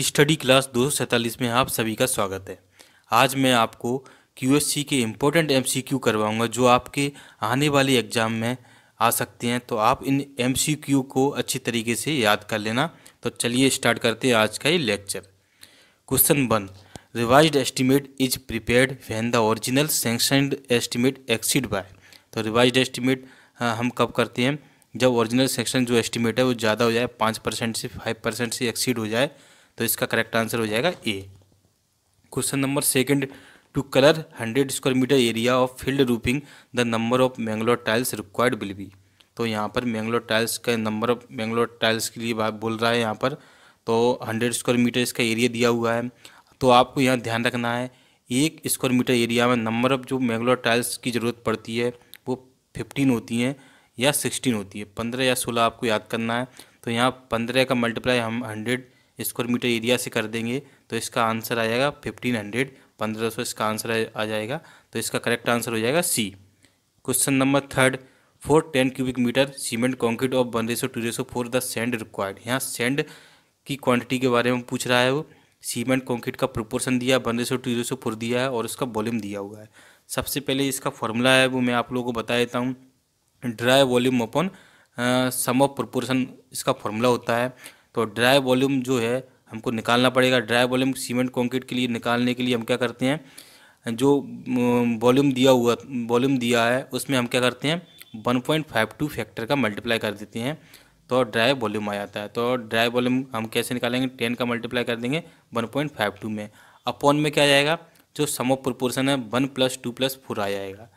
study class दो में आप सभी का स्वागत है आज मैं आपको क्यू के इम्पोर्टेंट एम करवाऊँगा जो आपके आने वाले एग्ज़ाम में आ सकते हैं तो आप इन एम को अच्छी तरीके से याद कर लेना तो चलिए स्टार्ट करते हैं आज का ये lecture question one revise estimate is prepared when the original sanctioned estimate exceed by तो रिवाइज हाँ, एस्टिमेट हम कब करते हैं जब ओरिजिनल सेक्शन जो एस्टिमेट है वो ज़्यादा हो जाए पाँच परसेंट से फाइव परसेंट से एक्सीड हो जाए तो इसका करेक्ट आंसर हो जाएगा A question number second two colour hundred square metre area of field roofing the number of Mangalore tiles required will be तो यहाँ पर मैंगलोर टाइल्स का नंबर ऑफ मैंगलोर टाइल्स के लिए बात बोल रहा है यहाँ पर तो हंड्रेड स्क्वायर मीटर इसका एरिया दिया हुआ है तो आपको यहाँ ध्यान रखना है एक स्क्वायर मीटर एरिया में नंबर ऑफ जो मैंगलोर टाइल्स की ज़रूरत पड़ती है वो फिफ्टीन होती हैं या सिक्सटीन होती है पंद्रह या सोलह आपको याद करना है तो यहाँ पंद्रह का मल्टीप्लाई हम हंड्रेड स्क्वायर मीटर एरिया से कर देंगे तो इसका आंसर आ जाएगा फिफ्टीन हंड्रेड पंद्रह सौ इसका आंसर आ जाएगा तो इसका करेक्ट आंसर हो जाएगा C question number third four ten cubic metre cement concrete of one ratio two ratio four the sand required यहाँ सेंड की क्वांटिटी के बारे में पूछ रहा है वो सीमेंट कॉन्क्रीट का प्रोपोर्शन दिया है one ratio two ratio four दिया है और उसका वॉल्यूम दिया हुआ है सबसे पहले इसका फॉर्मूला है वो मैं आप लोगों को बता देता हूँ dry volume upon sum of proportion इसका फॉर्मूला होता है तो ड्राई वॉल्यूम जो है हमको निकालना पड़ेगा ड्राई वॉल्यूम सीमेंट कंक्रीट के लिए निकालने के लिए हम क्या करते हैं जो वॉल्यूम दिया हुआ वॉल्यूम दिया है उसमें हम क्या करते हैं 1.52 फैक्टर का मल्टीप्लाई कर देते हैं तो ड्राई वॉल्यूम आ जाता है तो ड्राई वॉल्यूम हम कैसे निकालेंगे टेन का मल्टीप्लाई कर देंगे वन पॉइंट फाइव टू में अपॉन में क्या जाएगा जो सम ऑफ प्रोपोर्शन है one plus two plus four आ जाएगा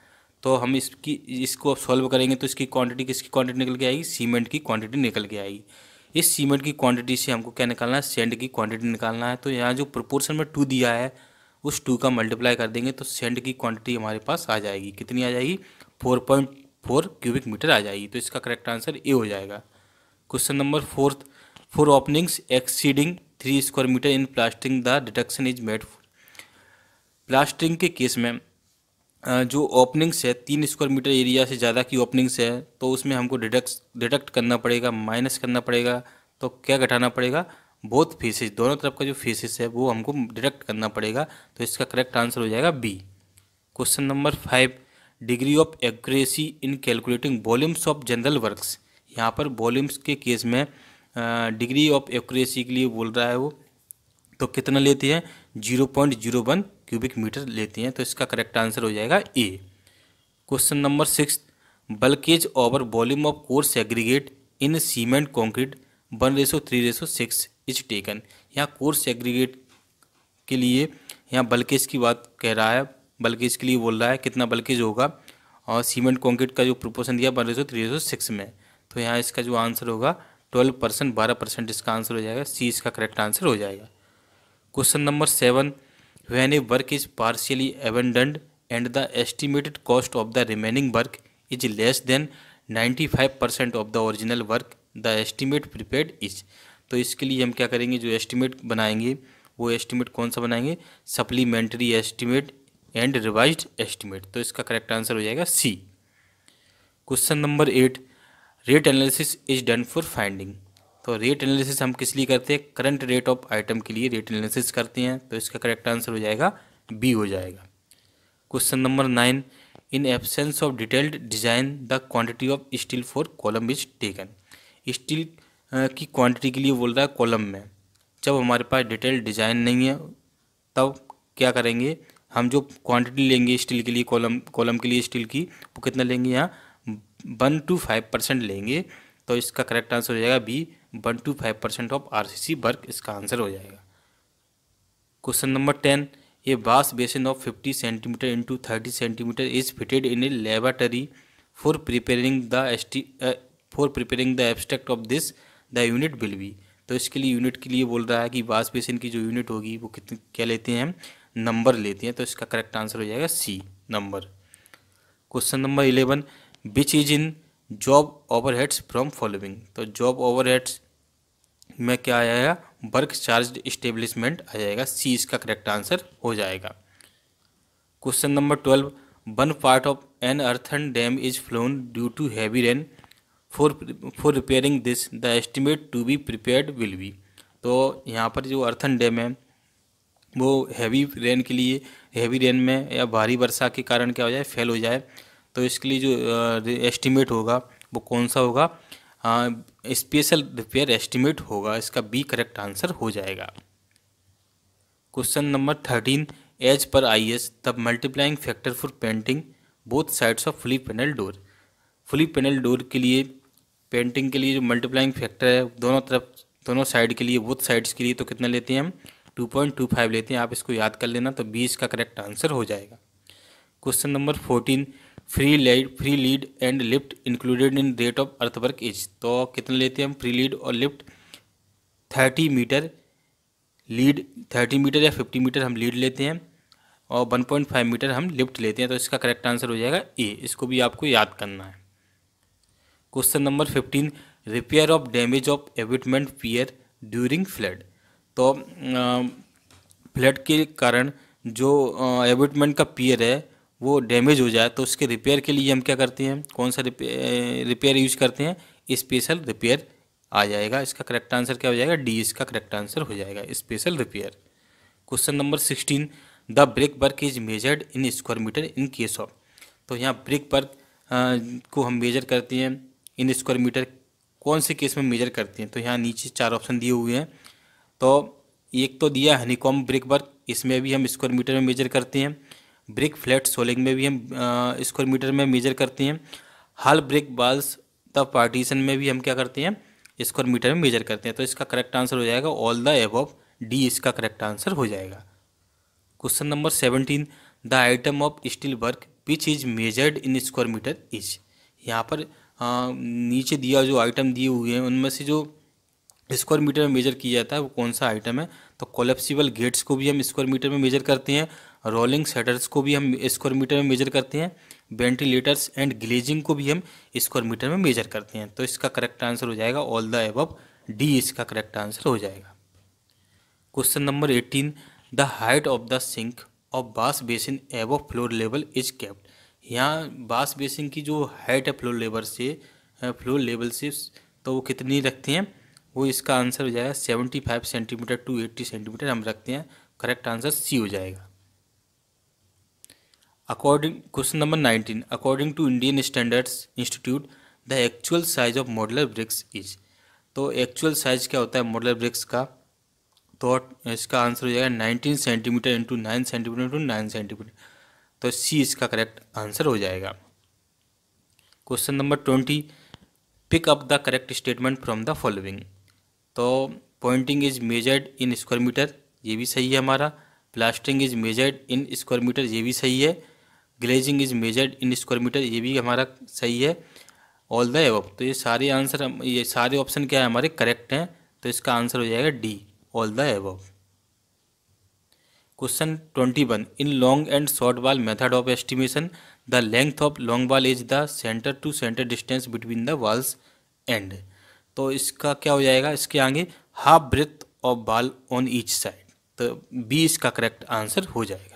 तो हम इसकी इसको सॉल्व करेंगे तो इसकी क्वांटिटी किसकी क्वांटिटी निकल के आएगी सीमेंट की क्वांटिटी निकल के आएगी इस सीमेंट की क्वांटिटी से हमको क्या निकालना है सेंड की क्वांटिटी निकालना है तो यहाँ जो प्रोपोर्शन में टू दिया है उस टू का मल्टीप्लाई कर देंगे तो सेंड की क्वांटिटी हमारे पास आ जाएगी कितनी आ जाएगी four point four cubic metre आ जाएगी तो इसका करेक्ट आंसर ए हो जाएगा question number fourth four openings exceeding three square metre in plastering the detection is made plastering के केस में जो ओपनिंग्स है तीन स्क्वायर मीटर एरिया से ज़्यादा की ओपनिंग्स है तो उसमें हमको डिडक्ट डिडक्ट करना पड़ेगा माइनस करना पड़ेगा तो क्या घटाना पड़ेगा बोथ फेसेस दोनों तरफ का जो फेसेस है वो हमको डिडक्ट करना पड़ेगा तो इसका करेक्ट आंसर हो जाएगा B question number five degree of accuracy in calculating volumes of general works यहाँ पर वॉल्यूम्स के केस में डिग्री ऑफ एक्यूरेसी के लिए बोल रहा है वो तो कितना लेती है zero point zero one cubic metre लेती हैं तो इसका करेक्ट आंसर हो जाएगा A question number six bulkage over volume of coarse aggregate in cement concrete one ratio three ratio six is taken यहाँ कोर्स सेग्रीगेट के लिए यहाँ बल्केज की बात कह रहा है बल्केज के लिए बोल रहा है कितना बल्केज होगा और सीमेंट कॉन्क्रीट का जो प्रपोर्सन दिया one ratio three ratio six में तो यहाँ इसका जो आंसर होगा ट्वेल्व परसेंट बारह परसेंट इसका आंसर हो जाएगा सी इसका करेक्ट आंसर हो जाएगा question number seven when a work is partially abandoned and the estimated cost of the remaining work is less than 95% of the original work the estimate prepared is तो इसके लिए हम क्या करेंगे जो एस्टिमेट बनाएंगे वो एस्टिमेट कौन सा बनाएंगे supplementary estimate and revise estimate तो इसका करेक्ट आंसर हो जाएगा C question number eight rate analysis is done for finding तो रेट एनालिसिस हम किस लिए करते हैं करंट रेट ऑफ आइटम के लिए रेट एनालिसिस करते हैं तो इसका करेक्ट आंसर हो जाएगा बी हो जाएगा question number nine in absence of detailed design the quantity of steel for column is taken steel की क्वांटिटी के लिए बोल रहा है कॉलम में जब हमारे पास डिटेल्ड डिजाइन नहीं है तब क्या करेंगे हम जो क्वांटिटी लेंगे स्टील के लिए कॉलम कॉलम के लिए स्टील की वो कितना लेंगे यहाँ वन टू फाइव परसेंट लेंगे तो इसका करेक्ट आंसर हो जाएगा B one to five percent of R C C work इसका आंसर हो जाएगा question number ten a wash basin of fifty centimetre into thirty centimetre is fitted in a laboratory for preparing the S for preparing the abstract of this the unit will be तो इसके लिए unit के लिए बोल रहा है कि बास बेसिन की जो यूनिट होगी वो कितने क्या लेते हैं नंबर लेते हैं तो इसका करेक्ट आंसर हो जाएगा C number question number eleven which is in job overheads from following तो जॉब ओवरहेड्स में क्या आ जाएगा वर्क चार्ज इस्टेब्लिशमेंट आ जाएगा सी इसका करेक्ट आंसर हो जाएगा question number twelve one part of an earthen dam is flown due to heavy rain for for repairing this the estimate to be prepared will be तो यहाँ पर जो earthen dam है वो heavy rain के लिए हैवी रेन में या भारी वर्षा के कारण क्या हो जाए फेल हो जाए तो इसके लिए जो एस्टिमेट होगा वो कौन सा होगा स्पेशल रिपेयर एस्टिमेट होगा इसका बी करेक्ट आंसर हो जाएगा question number thirteen as per I S the multiplying factor for painting both sides of fully panel door fully panel door के लिए पेंटिंग के लिए जो मल्टीप्लाइंग फैक्टर है दोनों तरफ दोनों साइड के लिए बोथ साइड्स के लिए तो कितना लेते हैं हम टू पॉइंट टू फाइव लेते हैं आप इसको याद कर लेना तो बी इसका करेक्ट आंसर हो जाएगा question number fourteen free lead free lead and lift included in rate of earthwork is तो कितने लेते हैं हम फ्री लीड और lift thirty metre lead thirty metre या फिफ्टी मीटर हम लीड लेते हैं और वन पॉइंट फाइव मीटर हम लिफ्ट लेते हैं तो इसका करेक्ट आंसर हो जाएगा ए इसको भी आपको याद करना है question number fifteen repair of damage of abutment pier during flood तो फ्लड के कारण जो एविटमेंट का पियर है वो डैमेज हो जाए तो उसके रिपेयर के लिए हम क्या करते हैं कौन सा रिपेयर यूज करते हैं स्पेशल रिपेयर आ जाएगा इसका करेक्ट आंसर क्या हो जाएगा डी इसका करेक्ट आंसर हो जाएगा special repair question number sixteen the brick work is measured in square metre in case of तो यहाँ ब्रेक वर्क को हम मेजर करते हैं इन स्क्वायर मीटर कौन से केस में मेजर करते हैं तो यहाँ नीचे चार ऑप्शन दिए हुए हैं तो एक तो दिया हनीकॉम ब्रेक वर्क इसमें भी हम स्क्वायर मीटर में मेजर करते हैं ब्रिक फ्लैट सोलिंग में भी हम स्क्वायर मीटर में मेजर करते हैं half brick walls the partition में भी हम क्या करते हैं स्क्वायर मीटर में मेजर करते हैं तो इसका करेक्ट आंसर हो जाएगा ऑल द एबव डी इसका करेक्ट आंसर हो जाएगा question number seventeen the item of steel work which is measured in square metre is यहाँ पर आ, नीचे दिया जो आइटम दिए हुए हैं उनमें से जो स्क्वायर मीटर में मेजर किया जाता है वो कौन सा आइटम है तो कोलेप्सिबल गेट्स को भी हम स्क्वायर मीटर में मेजर करते हैं रोलिंग सेटर्स को भी हम स्क्वायर मीटर में मेजर करते हैं वेंटिलेटर्स एंड ग्लेजिंग को भी हम स्क्वायर मीटर में मेजर करते हैं तो इसका करेक्ट आंसर हो जाएगा ऑल द एबव डी इसका करेक्ट आंसर हो जाएगा question number eighteen the height of the sink of wash basin above floor level is kept यहाँ बास बेसिन की जो हाइट है फ्लोर लेवल से फ्लोर लेवल से तो वो कितनी रखते हैं वो इसका आंसर हो जाएगा seventy five centimetre to eighty centimetre हम रखते हैं करेक्ट आंसर सी हो जाएगा According question number 19 according to Indian Standards Institute the actual size of modular bricks is तो एक्चुअल साइज क्या होता है मॉडलर ब्रिक्स का तो इसका आंसर हो जाएगा nineteen centimetre into nine centimetre into nine centimetre तो सी इसका करेक्ट आंसर हो जाएगा question number twenty pick up the correct statement from the following तो pointing is measured in square metre ये भी सही है हमारा plastering is measured in square metre ये भी सही है glazing is measured in square metre ये भी हमारा सही है ऑल द एव तो ये सारे आंसर ये सारे ऑप्शन क्या है हमारे करेक्ट हैं तो इसका आंसर हो जाएगा D all the above question twenty one in long and short wall method of estimation the length of long wall is the centre to centre distance between the walls and तो इसका क्या हो जाएगा इसके आगे half breadth of wall on each side तो B इसका correct answer हो जाएगा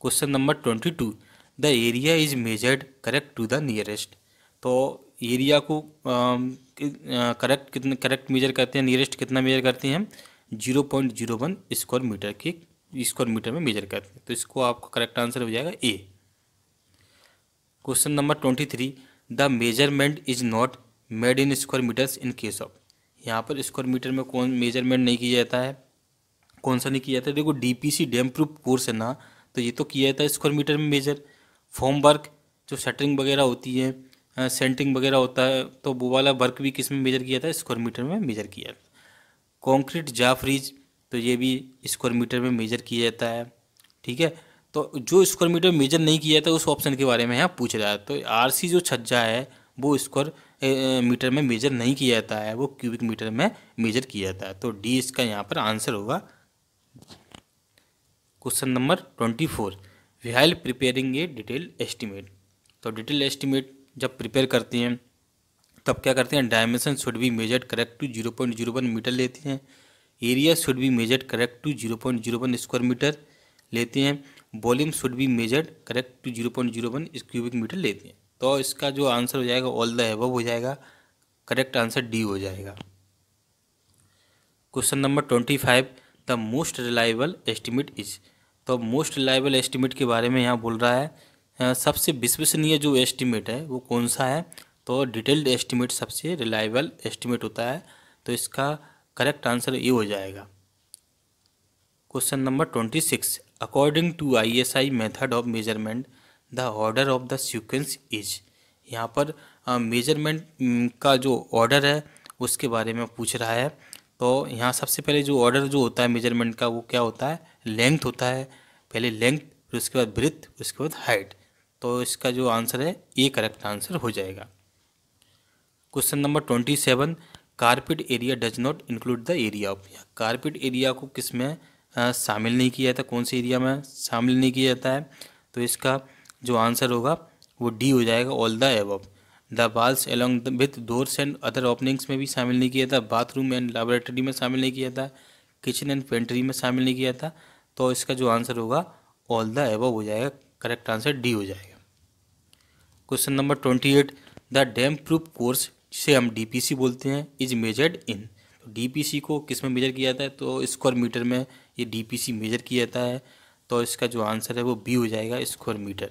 question number twenty two the area is measured correct to the nearest तो एरिया को करेक्ट कितना करेक्ट मेजर करते हैं नियरेस्ट कितना मेजर करते हैं zero point zero one square metre के स्क्वायर मीटर में मेजर करते हैं तो इसको आपका करेक्ट आंसर हो जाएगा A question number twenty three the measurement is not made in square metres in case of यहाँ पर स्क्वायर मीटर में कौन मेजरमेंट नहीं किया जाता है कौन सा नहीं किया जाता है देखो D P C damp proof course है ना तो ये तो किया जाता है स्क्वायर मीटर में मेजर फॉर्म वर्क जो शटरिंग वगैरह होती है सेंटरिंग वगैरह होता है तो वो वाला वर्क भी किस में मेजर किया था स्क्वायर मीटर में मेजर किया कॉन्क्रीट फ्रिज तो ये भी स्क्वायर मीटर में मेजर किया जाता है ठीक है तो जो स्क्वायर मीटर मेजर नहीं किया है उस ऑप्शन के बारे में यहाँ पूछ रहा है तो सी जो छज्जा है वो स्क्वायर मीटर में मेजर नहीं किया जाता है वो क्यूबिक मीटर में मेजर किया जाता है तो डी इसका यहाँ पर आंसर होगा question number twenty four we while preparing a detail estimate तो डिटेल एस्टिमेट जब प्रिपेयर करते हैं तब क्या करते हैं dimension should be measured correct to zero point zero one metre लेते हैं area should be measured correct to zero point zero one square metre लेते हैं volume should be measured correct to zero point zero one cubic metre लेते हैं तो इसका जो answer हो जाएगा ऑल द एवब हो जाएगा करेक्ट आंसर डी हो जाएगा question number twenty five the most reliable estimate is तो मोस्ट लाइबल एस्टिमेट के बारे में यहाँ बोल रहा है सबसे विश्वसनीय जो एस्टिमेट है वो कौन सा है तो डिटेल्ड एस्टिमेट सबसे रिलायबल एस्टिमेट होता है तो इसका करेक्ट आंसर ये हो जाएगा question number twenty six according to I S I method of measurement the order of the sequence is यहाँ पर मेजरमेंट uh, का जो ऑर्डर है उसके बारे में पूछ रहा है तो यहाँ सबसे पहले जो ऑर्डर जो होता है मेजरमेंट का वो क्या होता है लेंथ होता है पहले लेंथ फिर उसके बाद ब्रिथ उसके बाद हाइट तो इसका जो आंसर है ये करेक्ट आंसर हो जाएगा question number twenty seven carpet area does not include the area of carpet area को किस में शामिल नहीं किया जाता कौन से एरिया में शामिल नहीं किया जाता है तो इसका जो आंसर होगा वो डी हो जाएगा all the above the walls along with doors and other openings में भी शामिल नहीं किया था बाथरूम एंड लेबोरेटरी में शामिल नहीं किया था किचन एंड पेंट्री में शामिल नहीं किया था तो इसका जो आंसर होगा ऑल द एबव हो जाएगा करेक्ट आंसर डी हो जाएगा question number twenty eight the damp proof course जिसे हम सी बोलते हैं is measured in P C को किस में मेजर किया जाता है तो स्क्वायर मीटर में ये सी मेजर किया जाता है तो इसका जो आंसर है वो बी हो जाएगा square metre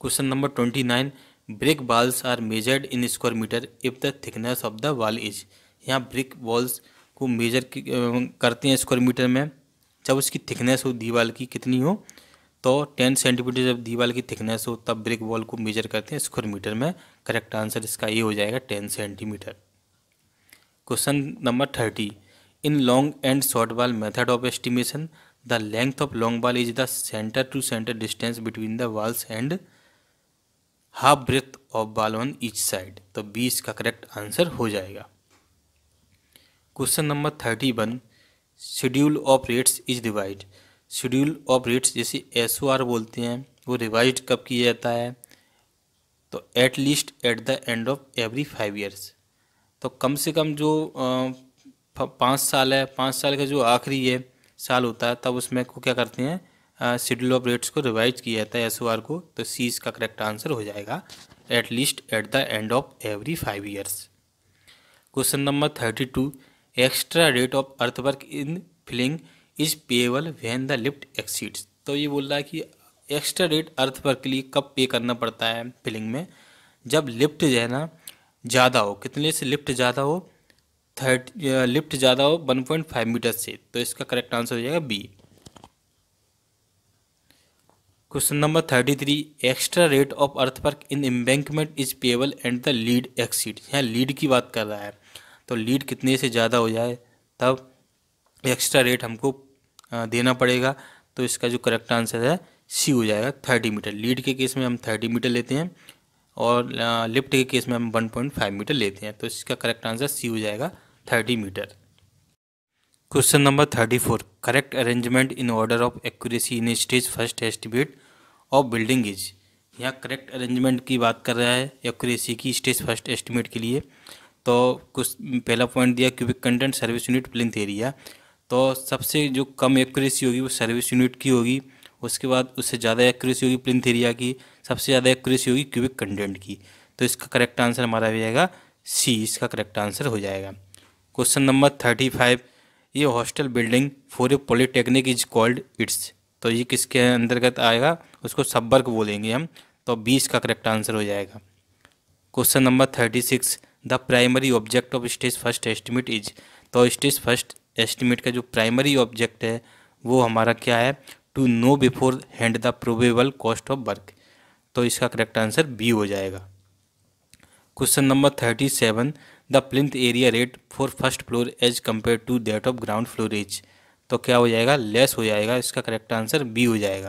question number twenty nine brick walls are measured in square metre if the thickness of the wall is यहाँ ब्रिक बॉल्स को मेजर करते हैं स्क्वायर मीटर में जब उसकी थिकनेस हो दीवाल की कितनी हो तो टेन सेंटीमीटर जब दीवाल की थिकनेस हो तब ब्रिक वॉल को मेजर करते हैं स्क्वायर मीटर में करेक्ट आंसर इसका ये हो जाएगा ten centimetre question number thirty in long and short wall method of estimation the length of long wall is the centre to centre distance between the walls and half breadth of wall on each side तो B इसका correct answer हो जाएगा question number thirty one schedule of rates is revise schedule of rates जैसे S O R बोलते हैं वो revise कब किया जाता है तो at least at the end of every five years तो कम से कम जो पाँच साल है पाँच साल का जो आखिरी है साल होता है तब उसमें को क्या करते हैं शेड्यूल ऑफ रेट्स को रिवाइज किया जाता है एस को तो सी इसका करेक्ट आंसर हो जाएगा at least at the end of every five years question number thirty two extra rate of earthwork in filling is payable when the lift exceeds तो ये बोल रहा है कि एक्स्ट्रा रेट अर्थवर्क के लिए कब पे करना पड़ता है फिलिंग में जब लिफ्ट जो है ना ज़्यादा हो कितने से लिफ्ट ज़्यादा हो थर्ट लिफ्ट ज़्यादा हो वन पॉइंट फाइव मीटर से तो इसका करेक्ट आंसर हो जाएगा B question number thirty three extra rate of earth in embankment is payable and the lead exceed यहाँ लीड की बात कर रहा है तो लीड कितने से ज़्यादा हो जाए तब एक्स्ट्रा रेट हमको देना पड़ेगा तो इसका जो करेक्ट आंसर है सी हो जाएगा थर्टी मीटर लीड के केस में हम थर्टी मीटर लेते हैं और लिफ्ट के केस में हम वन पॉइंट फाइव मीटर लेते हैं तो इसका करेक्ट आंसर सी हो जाएगा thirty metre question number thirty four correct arrangement in order of accuracy in stage first estimate of building is यहाँ करेक्ट अरेंजमेंट की बात कर रहा है एक्यूरेसी की स्टेज फर्स्ट एस्टिमेट के लिए तो कुछ पहला पॉइंट दिया cubic content service unit plinth area तो सबसे जो कम एक्यूरेसी होगी वो सर्विस यूनिट की होगी उसके बाद उससे ज़्यादा एक्यूरेसी होगी प्लिंथ एरिया की सबसे ज़्यादा एक्यूरेसी होगी क्यूबिक कंटेंट की तो इसका करेक्ट आंसर हमारा हो जाएगा सी इसका करेक्ट आंसर हो जाएगा क्वेश्चन नंबर थर्टी फाइव ये hostel building for a polytechnic is called its तो ये किसके अंतर्गत आएगा उसको सब्बर्क बोलेंगे हम तो बीस का करेक्ट आंसर हो जाएगा question number thirty six the primary object of stage first estimate is तो स्टेज फर्स्ट एस्टिमेट का जो प्राइमरी ऑब्जेक्ट है वो हमारा क्या है to know beforehand the probable cost of work तो इसका करेक्ट आंसर बी हो जाएगा question number thirty seven the plinth area rate for first floor as compare to that of ground floor as तो क्या हो जाएगा less हो जाएगा इसका करेक्ट आंसर बी हो जाएगा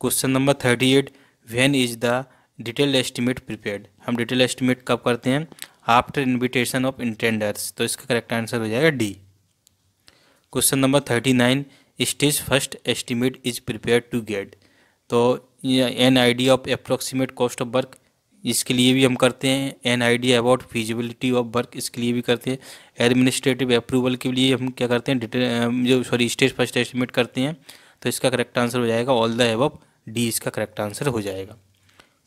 question number thirty eight when is the detail estimate prepared हम डिटेल एस्टिमेट कब करते हैं आफ्टर इन्विटेशन ऑफ इंटेंडर्स तो इसका करेक्ट आंसर हो जाएगा D question number thirty nine stage first estimate is prepare to get तो an idea of approximate cost of work इसके लिए भी हम करते हैं an idea about feasibility of work इसके लिए भी करते हैं एडमिनिस्ट्रेटिव अप्रूवल के लिए हम क्या करते हैं डिटेल जो सॉरी स्टेज फर्स्ट एस्टिमेट करते हैं तो इसका करेक्ट आंसर हो जाएगा ऑल द एब डी इसका करेक्ट आंसर हो जाएगा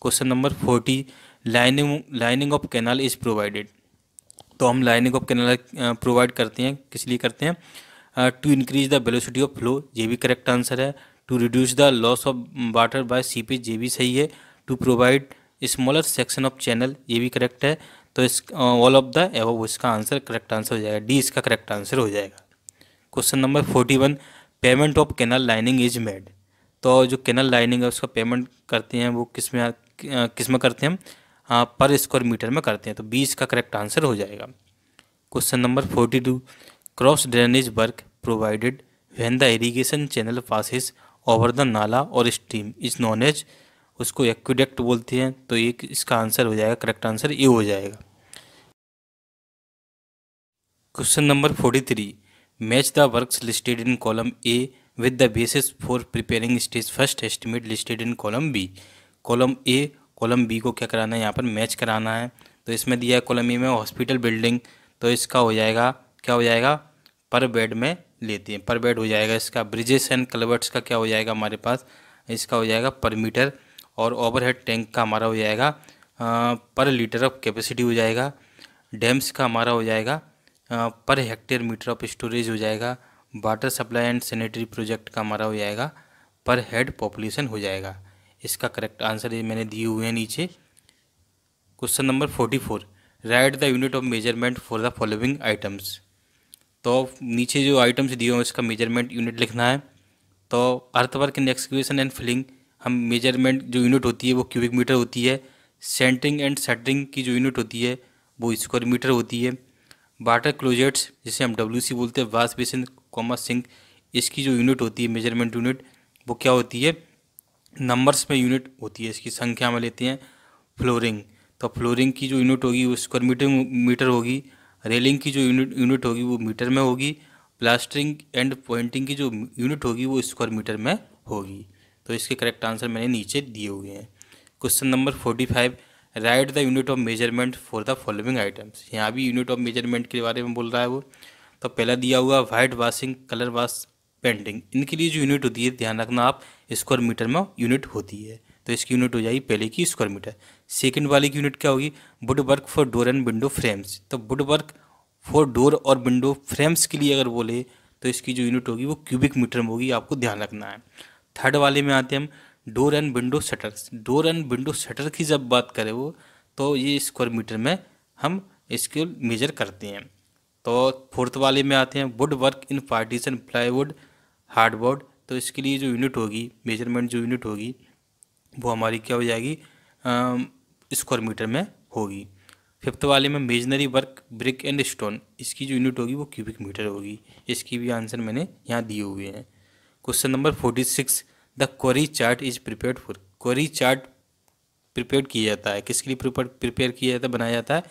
question number forty lining lining of canal is provided तो हम लाइनिंग ऑफ कैनाल प्रोवाइड करते हैं किस लिए करते हैं to increase the velocity of flow ये भी करेक्ट आंसर है to reduce the loss of water by seepage ये भी सही है to provide smaller section of channel ये भी करेक्ट है तो इस ऑल ऑफ द एव इसका आंसर करेक्ट आंसर हो जाएगा डी इसका करेक्ट आंसर हो जाएगा question number forty one payment of canal lining is made तो जो कैनल लाइनिंग है उसका पेमेंट करते हैं वो किस में किस में करते हैं हम पर स्क्वायर मीटर में करते हैं तो बी इसका करेक्ट आंसर हो जाएगा question number forty two cross drainage work provided when the irrigation channel passes over the nala और स्ट्रीम इज नॉन एज उसको एक्विडक्ट बोलते हैं तो ये इसका आंसर हो जाएगा करेक्ट आंसर ए हो जाएगा question number forty three match the works listed in column A with the basis for preparing stage first estimate listed in column B column A column B को क्या कराना है यहाँ पर मैच कराना है तो इसमें दिया है कॉलम ए में हॉस्पिटल बिल्डिंग तो इसका हो जाएगा क्या हो जाएगा पर बेड में लेते हैं पर बेड हो जाएगा इसका ब्रिजेस एंड कलवर्ट्स का क्या हो जाएगा हमारे पास इसका हो जाएगा पर मीटर और ओवरहेड टैंक का हमारा हो जाएगा पर लीटर ऑफ कैपेसिटी हो जाएगा डैम्स का हमारा हो जाएगा per hectare metre of storage हो जाएगा water supply and sanitary project का हमारा हो जाएगा पर हेड पॉपुलेशन हो जाएगा इसका करेक्ट आंसर ये मैंने दिए हुए हैं नीचे question number forty four write the unit of measurement for the following items तो नीचे जो आइटम्स दिए हुए हैं उसका मेजरमेंट यूनिट लिखना है तो earthwork in excavation and filling हम मेजरमेंट जो यूनिट होती है वो क्यूबिक मीटर होती है सेंटरिंग एंड सेटरिंग की जो यूनिट होती है वो स्क्वायर मीटर होती है वाटर क्लोजेट्स जिसे हम डब्ल्यू बोलते हैं वास बेसिन कॉमा सिंक इसकी जो यूनिट होती है मेजरमेंट यूनिट वो क्या होती है नंबर्स में यूनिट होती है इसकी संख्या में लेते हैं फ्लोरिंग तो फ्लोरिंग की जो यूनिट होगी वो स्क्वायर मीटर मीटर होगी रेलिंग की जो यूनिट यूनिट होगी वो मीटर में होगी प्लास्टरिंग एंड पॉइंटिंग की जो यूनिट होगी वो स्क्वायर मीटर में होगी तो इसके करेक्ट आंसर मैंने नीचे दिए हुए हैं question number forty five write the unit of measurement for the following items यहाँ भी यूनिट ऑफ मेजरमेंट के बारे में बोल रहा है वो तो पहला दिया हुआ white washing colour wash painting इनके लिए जो यूनिट होती है ध्यान रखना आप स्क्वायर मीटर में यूनिट होती है तो इसकी यूनिट हो जाएगी पहले की स्क्वायर मीटर सेकंड वाली की यूनिट क्या होगी wood work for door and window frames तो वुड वर्क फॉर डोर और विंडो फ्रेम्स के लिए अगर बोले तो इसकी जो यूनिट होगी वो क्यूबिक मीटर में होगी आपको ध्यान रखना है थर्ड वाले में आते हैं हम door and window shutter door and window shutter की जब बात करें वो तो ये स्क्वायर मीटर में हम इसके मेजर करते हैं तो फोर्थ वाले में आते हैं wood work in partition plywood hardboard तो इसके लिए जो यूनिट होगी मेजरमेंट जो यूनिट होगी वो हमारी क्या हो जाएगी स्क्वायर मीटर में होगी फिफ्थ वाले में masonry work brick and stone इसकी जो यूनिट होगी वो क्यूबिक मीटर होगी इसकी भी आंसर मैंने यहाँ दिए हुए हैं question number forty six the quarry chart is prepare for quarry chart prepare किया जाता है किसके लिए प्रिपेयर किया जाता है बनाया जाता है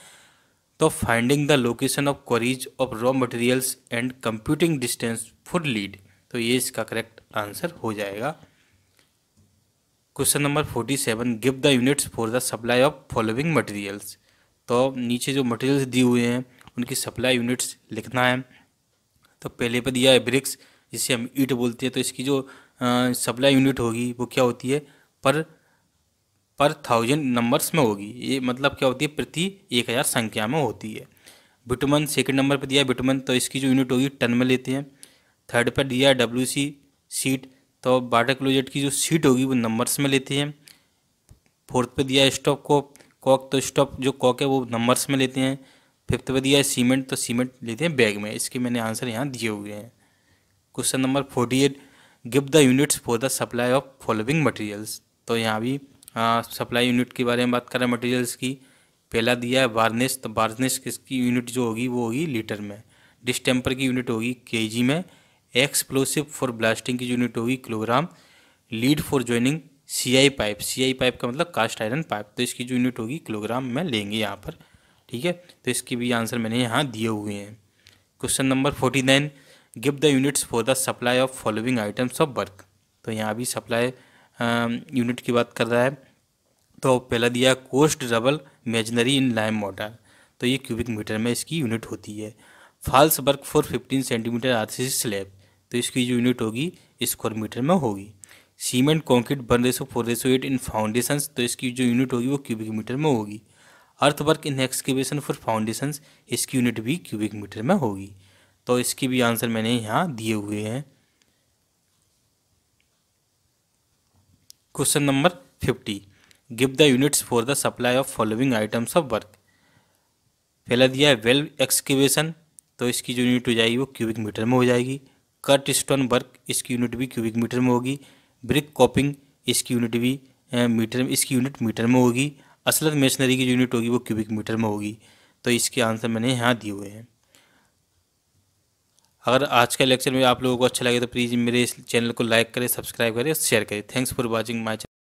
तो finding the location of quarries of raw materials and computing distance for lead तो ये इसका करेक्ट आंसर हो जाएगा question number forty seven give the units for the supply of following materials तो नीचे जो मटेरियल्स दिए हुए हैं उनकी सप्लाई यूनिट्स लिखना है तो पहले पर दिया है ब्रिक्स जिसे हम ईट बोलते हैं तो इसकी जो सप्लाई यूनिट होगी वो क्या होती है पर पर थाउजेंड नंबर्स में होगी ये मतलब क्या होती है प्रति एक हज़ार संख्या में होती है बिटमन सेकेंड नंबर पर दिया है बिटमन तो इसकी जो यूनिट होगी टन में लेते हैं थर्ड पर दिया है डब्ल्यू सी सीट तो बाटा क्लोजेट की जो सीट होगी वो नंबर्स में लेते हैं फोर्थ पर दिया है स्टॉप कॉक कॉक तो स्टॉप जो कॉक है वो नंबर्स में लेते हैं फिफ्थ पर दिया है सीमेंट तो सीमेंट लेते हैं बैग में इसके मैंने आंसर यहाँ दिए हुए हैं question number forty eight give the units for the supply of following materials तो यहाँ भी सप्लाई यूनिट के बारे में बात करें मटेरियल्स की पहला दिया है वार्निश तो वार्निश किसकी यूनिट जो होगी वो होगी लीटर में डिस्टेम्पर की यूनिट होगी जी में एक्सप्लोसिव फॉर ब्लास्टिंग की यूनिट होगी kilogram lead for joining CI pipe CI pipe का मतलब कास्ट आयरन पाइप तो इसकी जो यूनिट होगी किलोग्राम में लेंगे यहाँ पर ठीक है तो इसके भी आंसर मैंने यहाँ दिए हुए हैं question number forty nine give the units for the supply of following items of work तो यहाँ भी सप्लाई यूनिट की बात कर रहा है तो पहला दिया coursed rubble masonry in lime mortar तो ये क्यूबिक मीटर में इसकी यूनिट होती है false work for fifteen centimetre R C slab तो इसकी जो यूनिट होगी स्क्वायर मीटर में होगी cement concrete one ratio four ratio eight in foundation तो इसकी जो यूनिट होगी वो क्यूबिक मीटर में होगी earth work in excavation for foundation इसकी यूनिट भी क्यूबिक मीटर में होगी तो इसकी भी आंसर मैंने यहाँ दिए हुए हैं question number fifty give the units for the supply of following items of work पहला दिया है वेल एक्सक्यूवेशन तो इसकी जो यूनिट हो जाएगी वो क्यूबिक मीटर में हो जाएगी कट स्टोन वर्क इसकी यूनिट भी क्यूबिक मीटर में होगी ब्रिक कॉपिंग इसकी यूनिट भी मीटर इसकी यूनिट मीटर में होगी असलत मशीनरी की यूनिट होगी वो क्यूबिक मीटर में होगी तो इसके आंसर मैंने यहाँ दिए हुए हैं अगर आज का लेक्चर में आप लोगों को अच्छा लगे तो प्लीज़ मेरे इस चैनल को लाइक करें सब्सक्राइब करें शेयर करें थैंक्स फॉर वॉचिंग माई